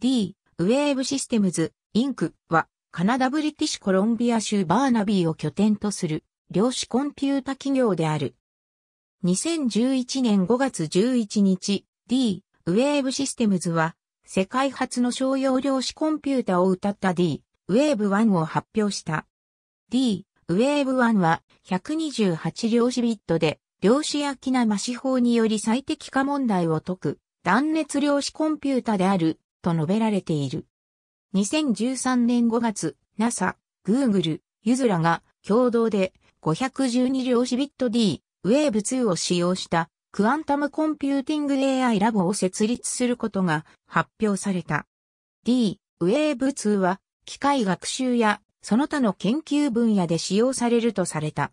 D、ウェーブシステムズ、インクは、カナダブリティッシュコロンビア州バーナビーを拠点とする、量子コンピュータ企業である。2011年5月11日、D、ウェーブシステムズは、世界初の商用量子コンピュータを歌った D、ウェーブ1を発表した。D、ウェーブ1は128量子ビットで、量子やキナマ指法により最適化問題を解く、断熱量子コンピュータであると述べられている。2013年5月、NASA、Google、ユズラが共同で512量子ビット D、Wave2 を使用したクアンタムコンピューティング AI ラボを設立することが発表された。D、Wave2 は機械学習やその他の研究分野で使用されるとされた。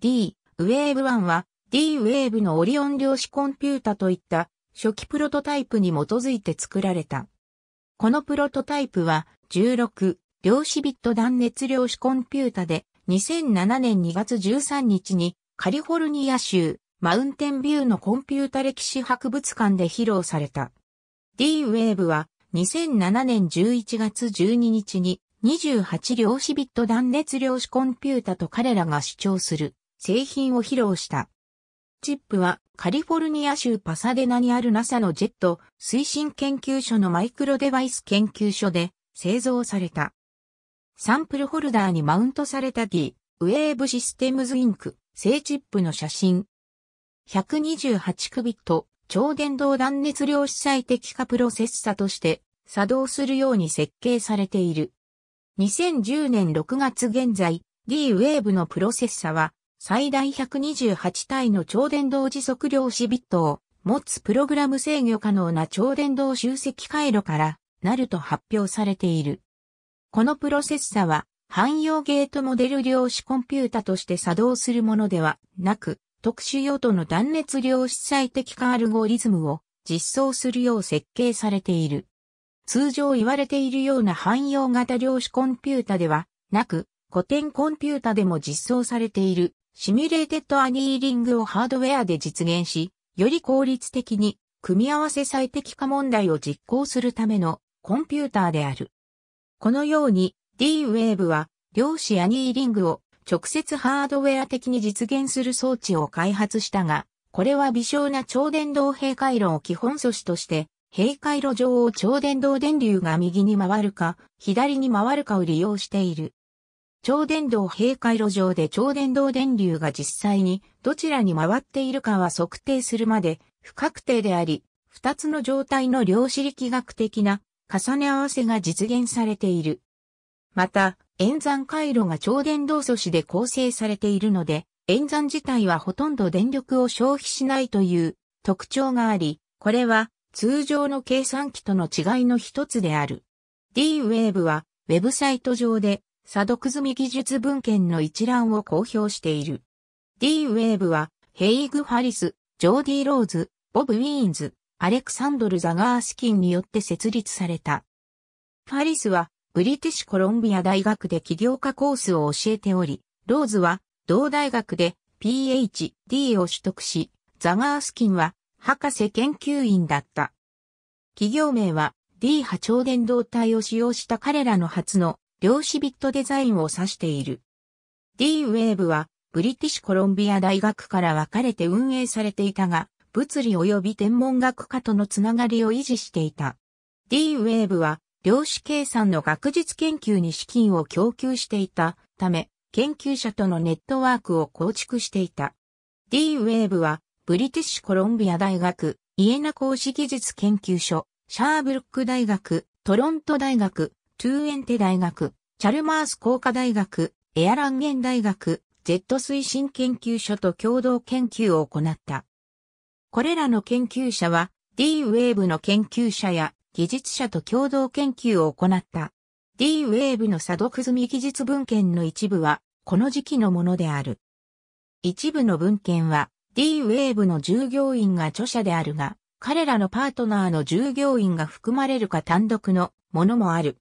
D、Wave1 は D-Wave のオリオン量子コンピュータといった初期プロトタイプに基づいて作られた。このプロトタイプは16量子ビット断熱量子コンピュータで2007年2月13日にカリフォルニア州マウンテンビューのコンピュータ歴史博物館で披露された。D-Wave は2007年11月12日に28量子ビット断熱量子コンピュータと彼らが主張する製品を披露した。チップはカリフォルニア州パサデナにある NASA のジェット推進研究所のマイクロデバイス研究所で製造された。サンプルホルダーにマウントされた D、ウェーブシステムズインク、正チップの写真。128クビット、超電導断熱量子最適化プロセッサとして作動するように設計されている。2010年6月現在、d ウェーブのプロセッサは最大128体の超電導時速量子ビットを持つプログラム制御可能な超電導集積回路からなると発表されている。このプロセッサは汎用ゲートモデル量子コンピュータとして作動するものではなく、特殊用途の断熱量子最適化アルゴリズムを実装するよう設計されている。通常言われているような汎用型量子コンピュータではなく、古典コンピュータでも実装されているシミュレーテッドアニーリングをハードウェアで実現し、より効率的に組み合わせ最適化問題を実行するためのコンピューターである。このように D-Wave は量子アニーリングを直接ハードウェア的に実現する装置を開発したが、これは微小な超電導閉回路を基本素子として、閉回路上を超電導電流が右に回るか、左に回るかを利用している。超電導閉回路上で超電導電流が実際にどちらに回っているかは測定するまで不確定であり、二つの状態の量子力学的な重ね合わせが実現されている。また、演算回路が超電導素子で構成されているので、演算自体はほとんど電力を消費しないという特徴があり、これは通常の計算機との違いの一つである。D-Wave はウェブサイト上で査読済み技術文献の一覧を公表している。D-Wave は、ヘイグ・ファリス、ジョーディ・ローズ、ボブ・ウィーンズ、アレクサンドル・ザガースキンによって設立された。ファリスは、ブリティッシュコロンビア大学で起業家コースを教えており、ローズは、同大学で PhD を取得し、ザガースキンは、博士研究員だった。企業名は、D 波長電導体を使用した彼らの初の量子ビットデザインを指している。D-Wave は、ブリティッシュコロンビア大学から分かれて運営されていたが、物理及び天文学科とのつながりを維持していた。D-Wave は、量子計算の学術研究に資金を供給していたため、研究者とのネットワークを構築していた。D-Wave は、ブリティッシュコロンビア大学、イエナ公子技術研究所、シャーブルック大学、トロント大学、トゥーエンテ大学、チャルマース工科大学、エアランゲン大学、Z 推進研究所と共同研究を行った。これらの研究者は d ウェーブの研究者や技術者と共同研究を行った。d ウェーブの査読済み技術文献の一部はこの時期のものである。一部の文献は d ウェーブの従業員が著者であるが、彼らのパートナーの従業員が含まれるか単独のものもある。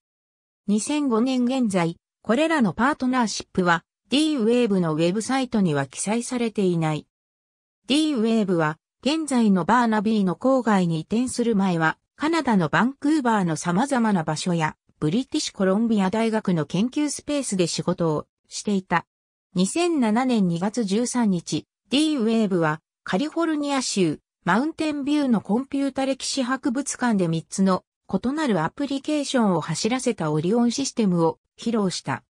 2005年現在、これらのパートナーシップは D-Wave のウェブサイトには記載されていない。D-Wave は現在のバーナビーの郊外に移転する前はカナダのバンクーバーの様々な場所やブリティッシュコロンビア大学の研究スペースで仕事をしていた。2007年2月13日、D-Wave はカリフォルニア州マウンテンビューのコンピュータ歴史博物館で3つの異なるアプリケーションを走らせたオリオンシステムを披露した。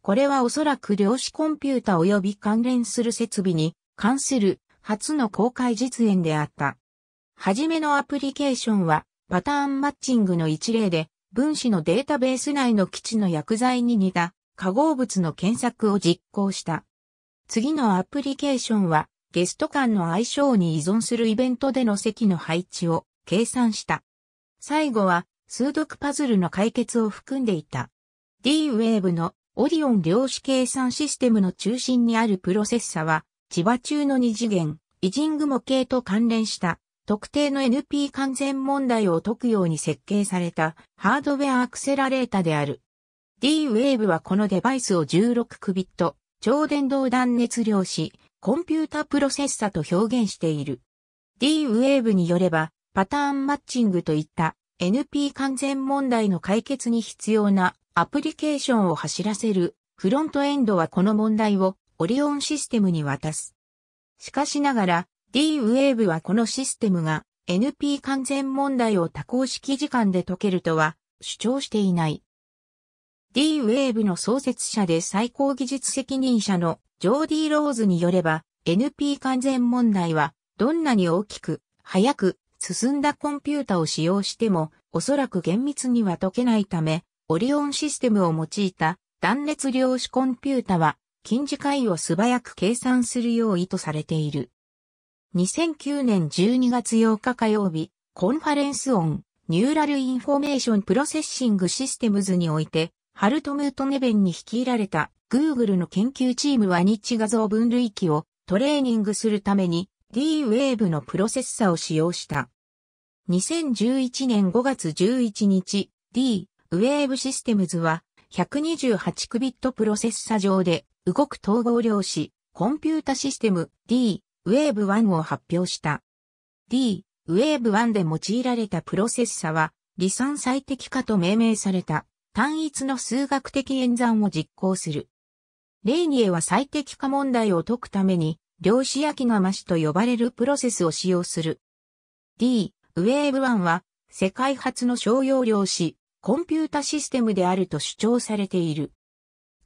これはおそらく量子コンピュータ及び関連する設備に関する初の公開実演であった。はじめのアプリケーションはパターンマッチングの一例で分子のデータベース内の基地の薬剤に似た化合物の検索を実行した。次のアプリケーションはゲスト間の相性に依存するイベントでの席の配置を計算した。最後は数読パズルの解決を含んでいた。D-Wave のオリオン量子計算システムの中心にあるプロセッサは、千葉中の二次元、イジング模型と関連した特定の NP 完全問題を解くように設計されたハードウェアアクセラレータである。D-Wave はこのデバイスを1 6クビット、超電導断熱量子コンピュータプロセッサと表現している。D-Wave によればパターンマッチングといった NP 完全問題の解決に必要なアプリケーションを走らせるフロントエンドはこの問題をオリオンシステムに渡す。しかしながら D-Wave はこのシステムが NP 完全問題を多項式時間で解けるとは主張していない。D-Wave の創設者で最高技術責任者のジョーディ・ローズによれば NP 完全問題はどんなに大きく、早く、進んだコンピュータを使用しても、おそらく厳密には解けないため、オリオンシステムを用いた断熱量子コンピュータは、近似解を素早く計算するよう意図されている。2009年12月8日火曜日、コンファレンスオン、ニューラルインフォメーションプロセッシングシステムズにおいて、ハルトムートネベンに率いられた Google の研究チームは日画像分類器をトレーニングするために D-Wave のプロセッサを使用した。2011年5月11日、D-Wave Systems は1 2 8クビットプロセッサ上で動く統合量子コンピュータシステム D-Wave1 を発表した。D-Wave1 で用いられたプロセッサは離散最適化と命名された単一の数学的演算を実行する。レイニエは最適化問題を解くために量子焼き釜しと呼ばれるプロセスを使用する。D、Wave 1は、世界初の商用量子、コンピュータシステムであると主張されている。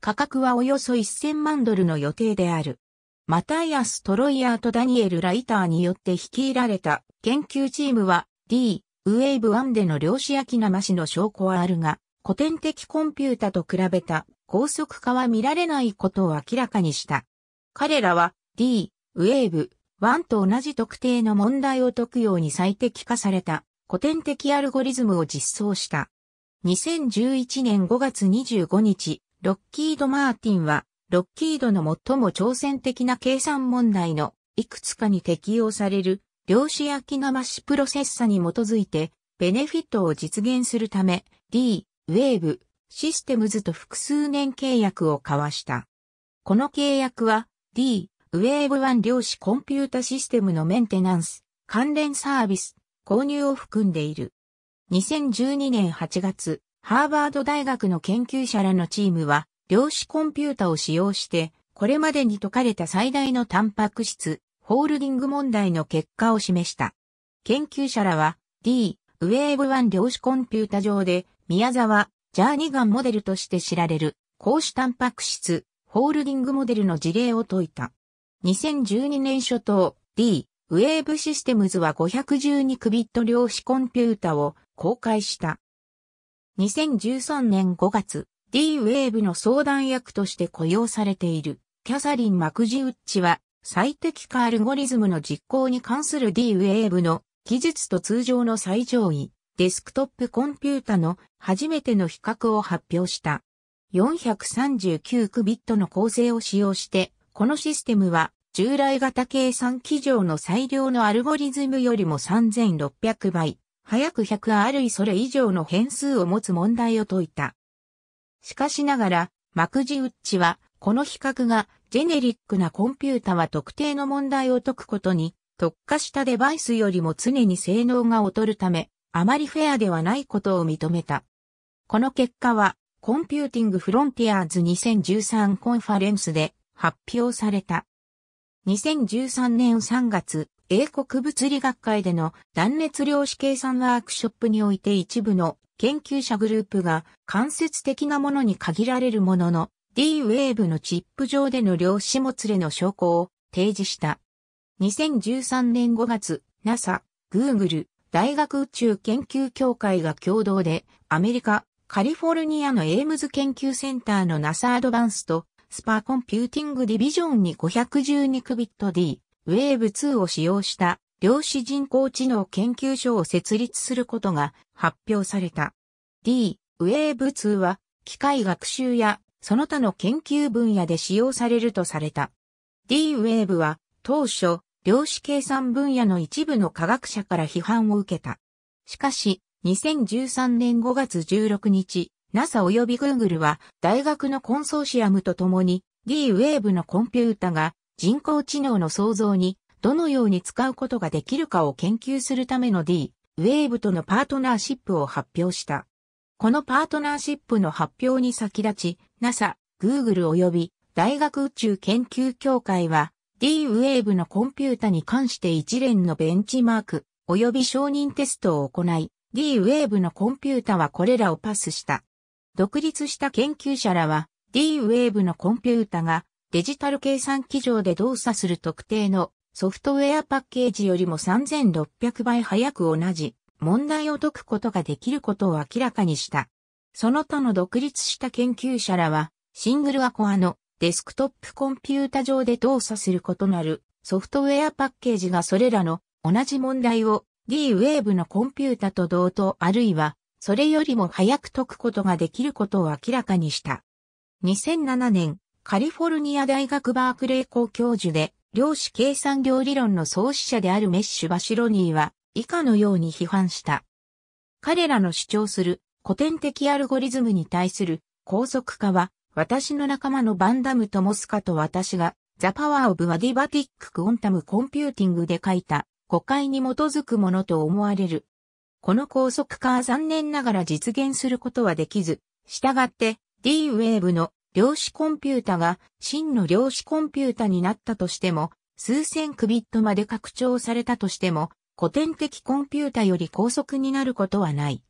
価格はおよそ1000万ドルの予定である。マタイアス・トロイヤーとダニエル・ライターによって率いられた研究チームは D、Wave 1での量子焼き生しの証拠はあるが、古典的コンピュータと比べた高速化は見られないことを明らかにした。彼らは D、ウェーブ、1と同じ特定の問題を解くように最適化された古典的アルゴリズムを実装した。2011年5月25日、ロッキード・マーティンは、ロッキードの最も挑戦的な計算問題のいくつかに適用される量子焼き生しプロセッサに基づいてベネフィットを実現するため D、Wave、システムズと複数年契約を交わした。この契約は D、ウェーブ1量子コンピュータシステムのメンテナンス、関連サービス、購入を含んでいる。2012年8月、ハーバード大学の研究者らのチームは、量子コンピュータを使用して、これまでに解かれた最大のタンパク質、ホールディング問題の結果を示した。研究者らは、D、ウェーブ1量子コンピュータ上で、宮沢、ジャーニガンモデルとして知られる、高種タンパク質、ホールディングモデルの事例を解いた。2012年初頭、D、ウェーブシステムズは5 1 2クビット量子コンピュータを公開した。2013年5月、D ウェーブの相談役として雇用されている、キャサリン・マクジウッチは、最適化アルゴリズムの実行に関する D ウェーブの技術と通常の最上位、デスクトップコンピュータの初めての比較を発表した。439クビットの構成を使用してこのシステムは従来型計算機上の最良のアルゴリズムよりも3600倍、早く1 0 0あるいそれ以上の変数を持つ問題を解いた。しかしながら、マクジウッチは、この比較が、ジェネリックなコンピュータは特定の問題を解くことに、特化したデバイスよりも常に性能が劣るため、あまりフェアではないことを認めた。この結果は、コンピューティングフロンティアーズ2013コンファレンスで発表された。2013年3月、英国物理学会での断熱量子計算ワークショップにおいて一部の研究者グループが間接的なものに限られるものの D-Wave のチップ上での量子もつれの証拠を提示した。2013年5月、NASA、Google、大学宇宙研究協会が共同でアメリカ、カリフォルニアのエイムズ研究センターの NASA アドバンスとスパーコンピューティングディビジョンに5 1 2クビット d ウェーブ2を使用した量子人工知能研究所を設立することが発表された。D、ウェーブ2は機械学習やその他の研究分野で使用されるとされた。D ウェーブは当初量子計算分野の一部の科学者から批判を受けた。しかし、2013年5月16日、NASA 及び Google は大学のコンソーシアムと共に D-Wave のコンピュータが人工知能の創造にどのように使うことができるかを研究するための D-Wave とのパートナーシップを発表した。このパートナーシップの発表に先立ち NASA、Google 及び大学宇宙研究協会は D-Wave のコンピュータに関して一連のベンチマーク及び承認テストを行い D-Wave のコンピュータはこれらをパスした。独立した研究者らは D-Wave のコンピュータがデジタル計算機上で動作する特定のソフトウェアパッケージよりも3600倍早く同じ問題を解くことができることを明らかにした。その他の独立した研究者らはシングルアコアのデスクトップコンピュータ上で動作する異なるソフトウェアパッケージがそれらの同じ問題を D-Wave のコンピュータと同等あるいはそれよりも早く解くことができることを明らかにした。2007年、カリフォルニア大学バークレー校教授で、量子計算量理論の創始者であるメッシュ・バシロニーは、以下のように批判した。彼らの主張する古典的アルゴリズムに対する高速化は、私の仲間のバンダム・トモスカと私が、ザ・パワー・オブ・アディバティック・クオンタム・コンピューティングで書いた、誤解に基づくものと思われるこの高速化は残念ながら実現することはできず、したがって D-Wave の量子コンピュータが真の量子コンピュータになったとしても、数千クビットまで拡張されたとしても、古典的コンピュータより高速になることはない。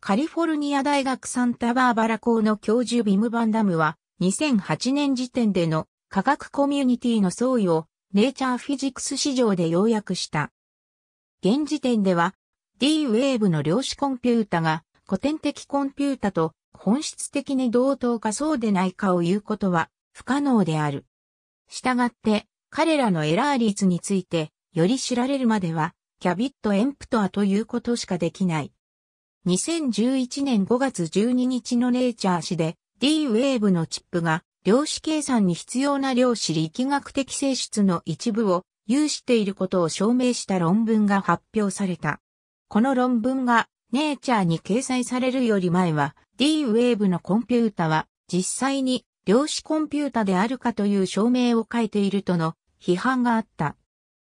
カリフォルニア大学サンタバーバラ校の教授ビム・バンダムは、2008年時点での科学コミュニティの総意をネイチャーフィジクス市場で要約した。現時点では D-Wave の量子コンピュータが古典的コンピュータと本質的に同等かそうでないかを言うことは不可能である。従って、彼らのエラー率について、より知られるまでは、キャビットエンプトアということしかできない。2011年5月12日のネイチャー誌で、D-Wave のチップが、量子計算に必要な量子力学的性質の一部を有していることを証明した論文が発表された。この論文がネイチャーに掲載されるより前は D-Wave のコンピュータは実際に量子コンピュータであるかという証明を書いているとの批判があった。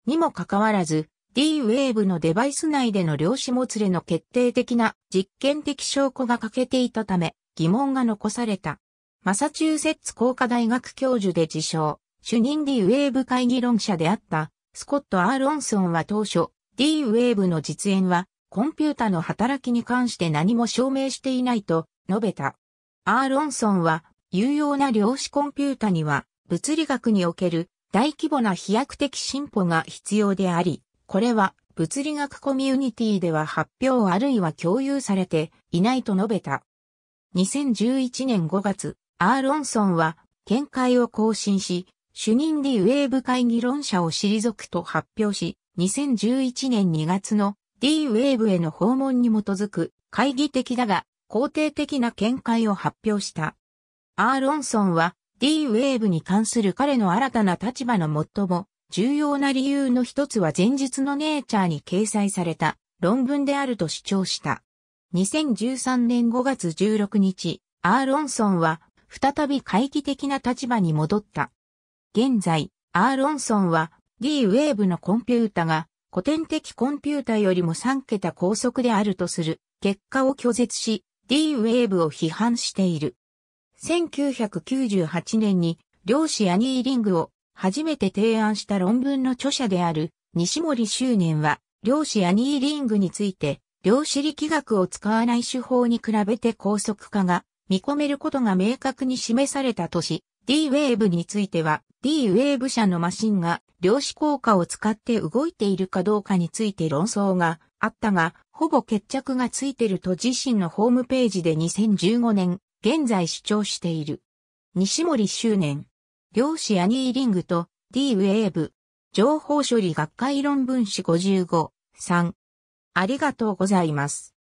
にもかかわらず D-Wave のデバイス内での量子もつれの決定的な実験的証拠が欠けていたため疑問が残された。マサチューセッツ工科大学教授で自称、主任 D-Wave 会議論者であったスコット・アーロンソンは当初、D-Wave の実演は、コンピュータの働きに関して何も証明していないと述べた。アーロンソンは、有用な量子コンピュータには、物理学における大規模な飛躍的進歩が必要であり、これは物理学コミュニティでは発表あるいは共有されていないと述べた。2011年5月、アーロンソンは見解を更新し、主任 D ウェーブ会議論者を退くと発表し、2011年2月の D-Wave への訪問に基づく、会議的だが、肯定的な見解を発表した。アーロンソンは D-Wave に関する彼の新たな立場の最も重要な理由の一つは前日のネイチャーに掲載された論文であると主張した。2013年5月16日、アーロンソンは再び会議的な立場に戻った。現在、アーロンソンは D-Wave のコンピュータが古典的コンピュータよりも3桁高速であるとする結果を拒絶し D-Wave を批判している。1998年に量子アニーリングを初めて提案した論文の著者である西森周年は量子アニーリングについて量子力学を使わない手法に比べて高速化が見込めることが明確に示されたとし、D-Wave については、D-Wave 社のマシンが量子効果を使って動いているかどうかについて論争があったが、ほぼ決着がついてると自身のホームページで2015年、現在主張している。西森周年。量子アニーリングと D-Wave。情報処理学会論文誌55。3。ありがとうございます。